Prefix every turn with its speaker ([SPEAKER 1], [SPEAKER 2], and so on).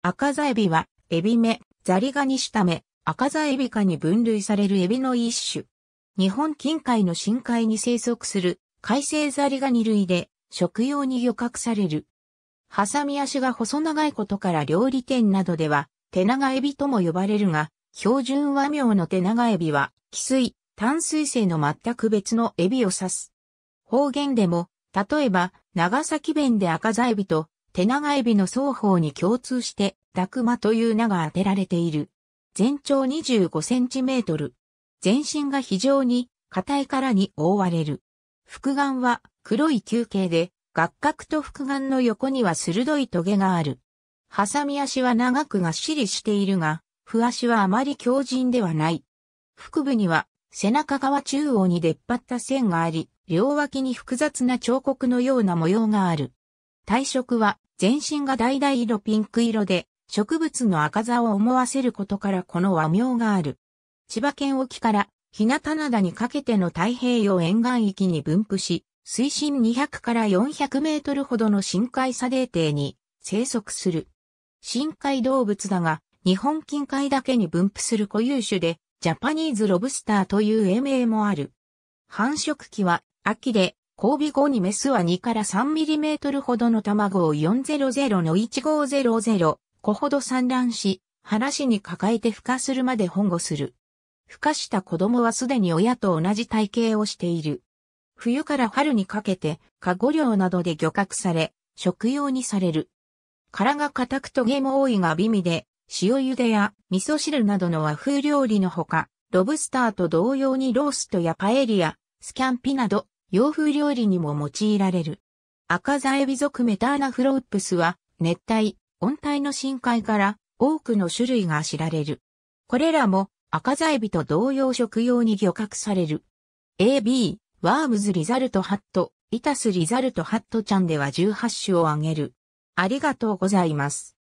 [SPEAKER 1] 赤座エビは、エビ目、ザリガニシタメ、赤座エビ科に分類されるエビの一種。日本近海の深海に生息する海生ザリガニ類で食用に漁獲される。ハサミ足が細長いことから料理店などでは手長エビとも呼ばれるが、標準和名の手長エビは、寄水、淡水性の全く別のエビを指す。方言でも、例えば、長崎弁で赤座エビと手長エビの双方に共通して、ダクマという名が当てられている。全長25センチメートル。全身が非常に硬い殻に覆われる。複眼は黒い球形で、合角と複眼の横には鋭いトゲがある。ハサミ足は長くがっしりしているが、不足はあまり強靭ではない。腹部には背中側中央に出っ張った線があり、両脇に複雑な彫刻のような模様がある。体色は全身が橙色ピンク色で植物の赤座を思わせることからこの和名がある。千葉県沖から日向灘にかけての太平洋沿岸域に分布し、水深200から400メートルほどの深海砂泥底に生息する。深海動物だが、日本近海だけに分布する固有種で、ジャパニーズロブスターという英名もある。繁殖期は秋で交尾後にメスは2から3ミリメートルほどの卵を400の1500個ほど産卵し、腹に抱えて孵化するまで保護する。孵化した子供はすでに親と同じ体型をしている。冬から春にかけて、カ護漁などで漁獲され、食用にされる。殻が硬くトゲも多いが美味で、塩茹でや味噌汁などの和風料理のほか、ロブスターと同様にローストやパエリア、スキャンピなど、洋風料理にも用いられる。赤ザエビ属メターナフロウプスは、熱帯、温帯の深海から多くの種類が知られる。これらも赤ザエビと同様食用に漁獲される。AB、ワームズリザルトハット、イタスリザルトハットちゃんでは18種を挙げる。ありがとうございます。